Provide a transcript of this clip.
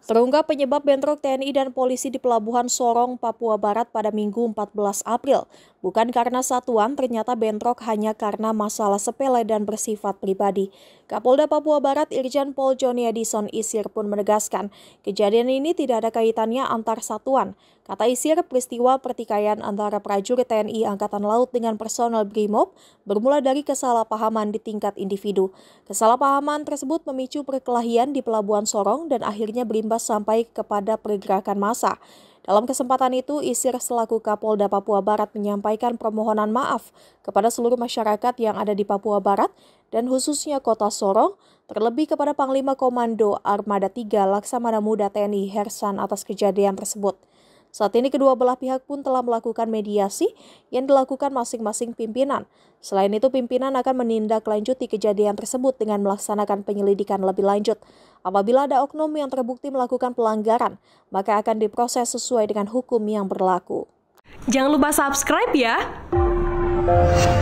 Terungkap penyebab bentrok TNI dan polisi di Pelabuhan Sorong, Papua Barat pada Minggu 14 April. Bukan karena satuan, ternyata bentrok hanya karena masalah sepele dan bersifat pribadi. Kapolda Papua Barat Irjen Pol Joni Edison Isir pun menegaskan, kejadian ini tidak ada kaitannya antar satuan. Kata Isir, peristiwa pertikaian antara prajurit TNI Angkatan Laut dengan personel BRIMOB bermula dari kesalahpahaman di tingkat individu. Kesalahpahaman tersebut memicu perkelahian di Pelabuhan Sorong dan akhirnya BRIMOB berimbas sampai kepada pergerakan massa. Dalam kesempatan itu, Isir selaku Kapolda Papua Barat menyampaikan permohonan maaf kepada seluruh masyarakat yang ada di Papua Barat dan khususnya kota Sorong, terlebih kepada Panglima Komando Armada 3 Laksamana Muda TNI Hersan atas kejadian tersebut. Saat ini kedua belah pihak pun telah melakukan mediasi yang dilakukan masing-masing pimpinan. Selain itu pimpinan akan menindaklanjuti kejadian tersebut dengan melaksanakan penyelidikan lebih lanjut. Apabila ada oknum yang terbukti melakukan pelanggaran, maka akan diproses sesuai dengan hukum yang berlaku. Jangan lupa subscribe ya!